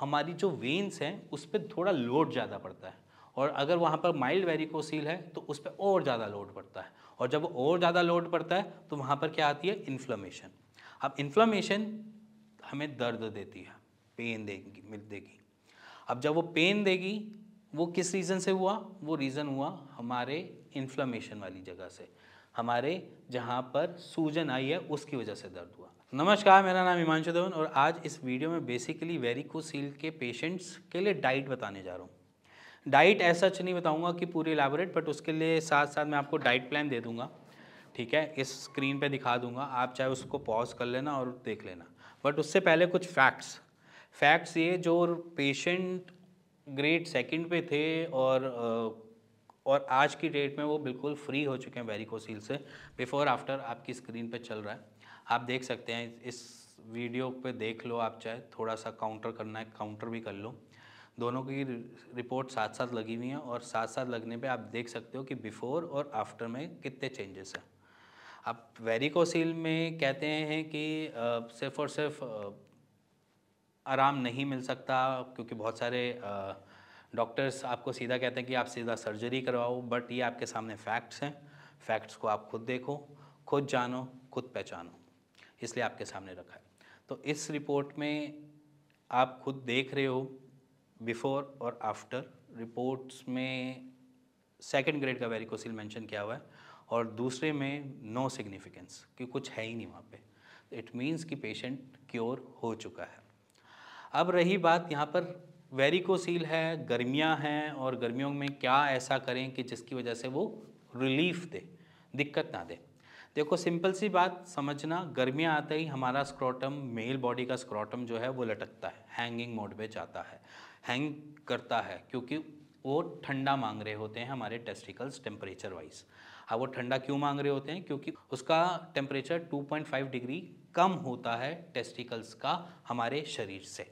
हमारी जो वेन्स हैं उस पर थोड़ा लोड ज़्यादा पड़ता है और अगर वहाँ पर माइल्ड वेरिकोसील है तो उस पर और ज़्यादा लोड पड़ता है और जब और ज़्यादा लोड पड़ता है तो वहाँ पर क्या आती है इन्फ्लमेशन अब इन्फ्लमेशन हमें दर्द देती है पेन देगी मिल देगी अब जब वो पेन देगी वो किस रीज़न से हुआ वो रीज़न हुआ हमारे इन्फ्लमेशन वाली जगह से हमारे जहाँ पर सूजन आई है उसकी वजह से दर्द हुआ नमस्कार मेरा नाम हिमांशु धवन और आज इस वीडियो में बेसिकली वेरिकोसील के पेशेंट्स के लिए डाइट बताने जा रहा हूँ डाइट ऐसा सच नहीं बताऊँगा कि पूरी इलाबोरेट बट उसके लिए साथ साथ मैं आपको डाइट प्लान दे दूँगा ठीक है इस स्क्रीन पे दिखा दूंगा आप चाहे उसको पॉज कर लेना और देख लेना बट उससे पहले कुछ फैक्ट्स फैक्ट्स ये जो पेशेंट ग्रेड सेकेंड पे थे और और आज की डेट में वो बिल्कुल फ्री हो चुके हैं वेरिकोसील से बिफोर आफ्टर आपकी स्क्रीन पे चल रहा है आप देख सकते हैं इस वीडियो पे देख लो आप चाहे थोड़ा सा काउंटर करना है काउंटर भी कर लो दोनों की रिपोर्ट साथ साथ लगी हुई है और साथ साथ लगने पे आप देख सकते हो कि बिफ़ोर और आफ्टर में कितने चेंजेस हैं आप वेरिकोसील में कहते हैं कि आ, सिर्फ और सिर्फ आ, आराम नहीं मिल सकता क्योंकि बहुत सारे डॉक्टर्स आपको सीधा कहते हैं कि आप सीधा सर्जरी करवाओ बट ये आपके सामने फैक्ट्स हैं फैक्ट्स को आप खुद देखो खुद जानो खुद पहचानो इसलिए आपके सामने रखा है तो इस रिपोर्ट में आप खुद देख रहे हो बिफोर और आफ्टर रिपोर्ट्स में सेकेंड ग्रेड का वेरिकोसिल मेंशन किया हुआ है और दूसरे में नो सिग्निफिकेंस कि कुछ है ही नहीं वहाँ पे इट मीन्स कि पेशेंट क्योर हो चुका है अब रही बात यहाँ पर वेरिकोसील है गर्मियाँ हैं और गर्मियों में क्या ऐसा करें कि जिसकी वजह से वो रिलीफ दे दिक्कत ना दें देखो सिंपल सी बात समझना गर्मियाँ आते ही हमारा स्क्रॉटम मेल बॉडी का स्क्रॉटम जो है वो लटकता है हैंगिंग मोड पे जाता है हैंग करता है क्योंकि वो ठंडा मांग रहे होते हैं हमारे टेस्टिकल्स टेम्परेचर वाइज हाँ वो ठंडा क्यों मांग रहे होते हैं क्योंकि उसका टेम्परेचर 2.5 डिग्री कम होता है टेस्टिकल्स का हमारे शरीर से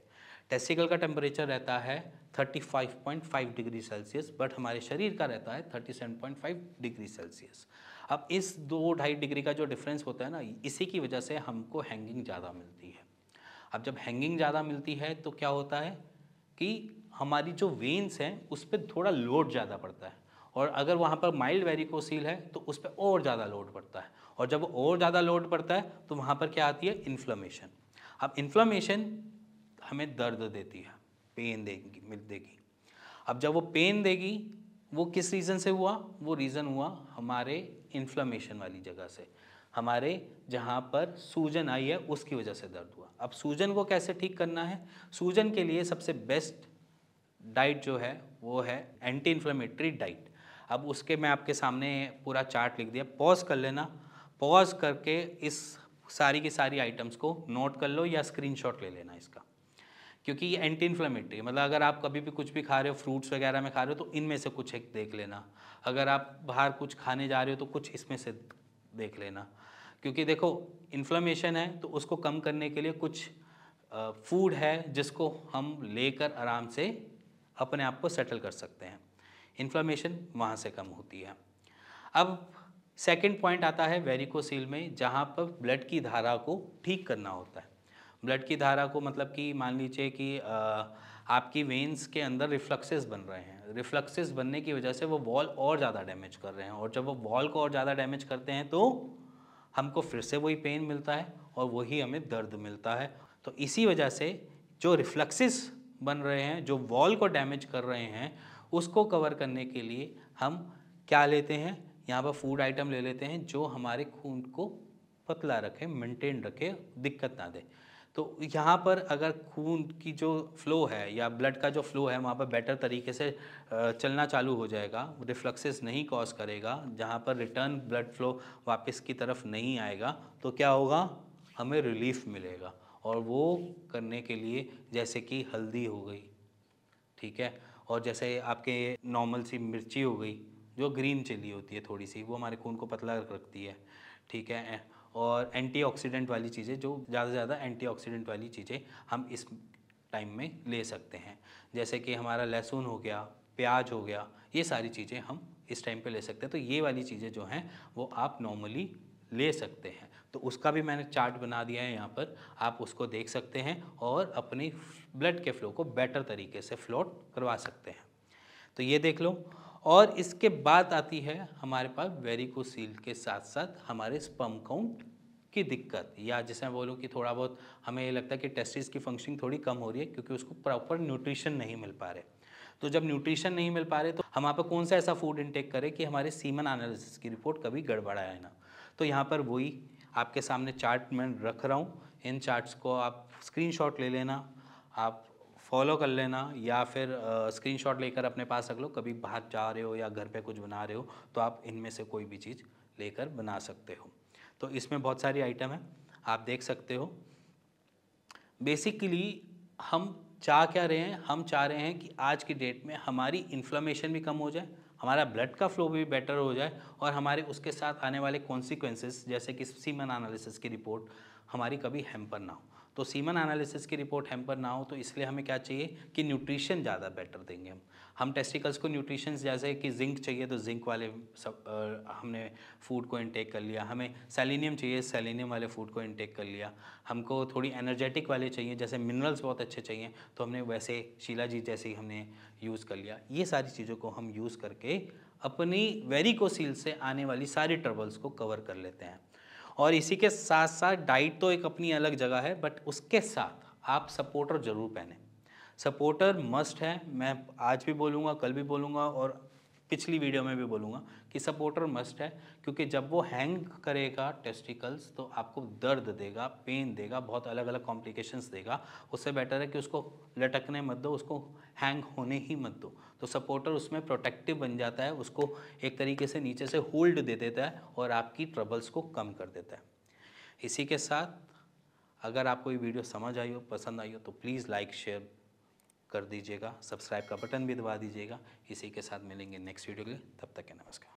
टेस्टिकल का टेम्परेचर रहता है 35.5 डिग्री सेल्सियस बट हमारे शरीर का रहता है 37.5 डिग्री सेल्सियस अब इस दो ढाई डिग्री का जो डिफरेंस होता है ना इसी की वजह से हमको हैंगिंग ज़्यादा मिलती है अब जब हैंगिंग ज़्यादा मिलती है तो क्या होता है कि हमारी जो वेन्स हैं उस पर थोड़ा लोड ज़्यादा पड़ता है और अगर वहाँ पर माइल्ड वेरिकोसील है तो उस पर और ज़्यादा लोड पड़ता है और जब और ज़्यादा लोड पड़ता है तो वहाँ पर क्या आती है इन्फ्लमेशन अब इन्फ्लमेशन हमें दर्द देती है पेन देगी मिल देगी अब जब वो पेन देगी वो किस रीज़न से हुआ वो रीज़न हुआ हमारे इन्फ्लामेशन वाली जगह से हमारे जहाँ पर सूजन आई है उसकी वजह से दर्द हुआ अब सूजन को कैसे ठीक करना है सूजन के लिए सबसे बेस्ट डाइट जो है वो है एंटी इन्फ्लामेटरी डाइट अब उसके मैं आपके सामने पूरा चार्ट लिख दिया पॉज कर लेना पॉज करके इस सारी की सारी आइटम्स को नोट कर लो या स्क्रीनशॉट ले लेना इसका क्योंकि ये एंटी हम्म। इन्फ्लेमेटरी मतलब अगर आप कभी भी कुछ भी खा रहे हो फ्रूट्स वगैरह में खा रहे हो तो इनमें से कुछ एक देख लेना अगर आप बाहर कुछ खाने जा रहे हो तो कुछ इसमें से देख लेना क्योंकि देखो इन्फ्लामेशन है तो उसको कम करने के लिए कुछ फूड है जिसको हम लेकर आराम से अपने आप को सेटल कर सकते हैं इन्फ्लामेशन वहाँ से कम होती है अब सेकेंड पॉइंट आता है वेरिकोसील में जहाँ पर ब्लड की धारा को ठीक करना होता है ब्लड की धारा को मतलब कि मान लीजिए कि आपकी वेंस के अंदर रिफ्लक्सेस बन रहे हैं रिफ्लक्सेस बनने की वजह से वो वॉल और ज़्यादा डैमेज कर रहे हैं और जब वो वॉल को और ज़्यादा डैमेज करते हैं तो हमको फिर से वही पेन मिलता है और वही हमें दर्द मिलता है तो इसी वजह से जो रिफ्लक्सेस बन रहे हैं जो वॉल को डैमेज कर रहे हैं उसको कवर करने के लिए हम क्या लेते हैं यहाँ पर फूड आइटम ले लेते हैं जो हमारे खून को पतला रखे मेंटेन रखे दिक्कत ना दे तो यहाँ पर अगर खून की जो फ्लो है या ब्लड का जो फ्लो है वहाँ पर बेटर तरीके से चलना चालू हो जाएगा रिफ्लक्सेस नहीं कॉज करेगा जहाँ पर रिटर्न ब्लड फ्लो वापस की तरफ नहीं आएगा तो क्या होगा हमें रिलीफ मिलेगा और वो करने के लिए जैसे कि हल्दी हो गई ठीक है और जैसे आपके नॉर्मल सी मिर्ची हो गई जो ग्रीन चिली होती है थोड़ी सी वो हमारे खून को पतला रखती है ठीक है और एंटीऑक्सीडेंट वाली चीज़ें जो ज़्यादा से ज़्यादा एंटीऑक्सीडेंट वाली चीज़ें हम इस टाइम में ले सकते हैं जैसे कि हमारा लहसुन हो गया प्याज हो गया ये सारी चीज़ें हम इस टाइम पे ले सकते हैं तो ये वाली चीज़ें जो हैं वो आप नॉर्मली ले सकते हैं तो उसका भी मैंने चार्ट बना दिया है यहाँ पर आप उसको देख सकते हैं और अपनी ब्लड के फ्लो को बेटर तरीके से फ्लोट करवा सकते हैं तो ये देख लो और इसके बाद आती है हमारे पास वेरिकोसील के साथ साथ हमारे स्पम काउंट की दिक्कत या जैसे मैं बोलूँ कि थोड़ा बहुत हमें ये लगता है कि टेस्टिस की फंक्शनिंग थोड़ी कम हो रही है क्योंकि उसको प्रॉपर न्यूट्रिशन नहीं मिल पा रहे तो जब न्यूट्रिशन नहीं मिल पा रहे तो हम आप कौन सा ऐसा फूड इनटेक करें कि हमारे सीमन एनालिसिस की रिपोर्ट कभी गड़बड़ाए ना तो यहाँ पर वही आपके सामने चार्ट मैं रख रहा हूँ इन चार्ट्स को आप स्क्रीनशॉट ले लेना आप फॉलो कर लेना या फिर स्क्रीनशॉट लेकर अपने पास रख लो कभी बाहर जा रहे हो या घर पे कुछ बना रहे हो तो आप इनमें से कोई भी चीज़ लेकर बना सकते हो तो इसमें बहुत सारी आइटम है आप देख सकते हो बेसिकली हम चाह क्या रहे हैं हम चाह रहे हैं कि आज की डेट में हमारी इन्फ्लामेशन भी कम हो जाए हमारा ब्लड का फ्लो भी बेटर हो जाए और हमारे उसके साथ आने वाले कॉन्सिक्वेंसेस जैसे कि सीमन एनालिसिस की रिपोर्ट हमारी कभी हैम्पर ना हो तो सीमन एनालिसिस की रिपोर्ट हेम्पर ना हो तो इसलिए हमें क्या चाहिए कि न्यूट्रिशन ज़्यादा बेटर देंगे हम हम टेस्टिकल्स को न्यूट्रिशन जैसे कि जिंक चाहिए तो जिंक वाले सब हमने फूड को इनटेक कर लिया हमें सेलिनियम चाहिए सेलिनियम वाले फूड को इनटेक कर लिया हमको थोड़ी एनर्जेटिक वाले चाहिए जैसे मिनरल्स बहुत अच्छे चाहिए तो हमने वैसे शीला जी जैसे ही हमने यूज़ कर लिया ये सारी चीज़ों को हम यूज़ करके अपनी वेरिकोसील से आने वाली सारी ट्रबल्स को कवर कर लेते हैं और इसी के साथ साथ डाइट तो एक अपनी अलग जगह है बट उसके साथ आप सपोर्टर ज़रूर पहने सपोर्टर मस्ट है मैं आज भी बोलूँगा कल भी बोलूँगा और पिछली वीडियो में भी बोलूँगा कि सपोर्टर मस्ट है क्योंकि जब वो हैंग करेगा टेस्टिकल्स तो आपको दर्द देगा पेन देगा बहुत अलग अलग कॉम्प्लिकेशंस देगा उससे बेटर है कि उसको लटकने मत दो उसको हैंग होने ही मत दो तो सपोर्टर उसमें प्रोटेक्टिव बन जाता है उसको एक तरीके से नीचे से होल्ड दे देता है और आपकी ट्रबल्स को कम कर देता है इसी के साथ अगर आपको ये वीडियो समझ आई हो पसंद आई हो तो प्लीज़ लाइक शेयर कर दीजिएगा सब्सक्राइब का बटन भी दबा दीजिएगा इसी के साथ मिलेंगे नेक्स्ट वीडियो के लिए तब तक के नमस्कार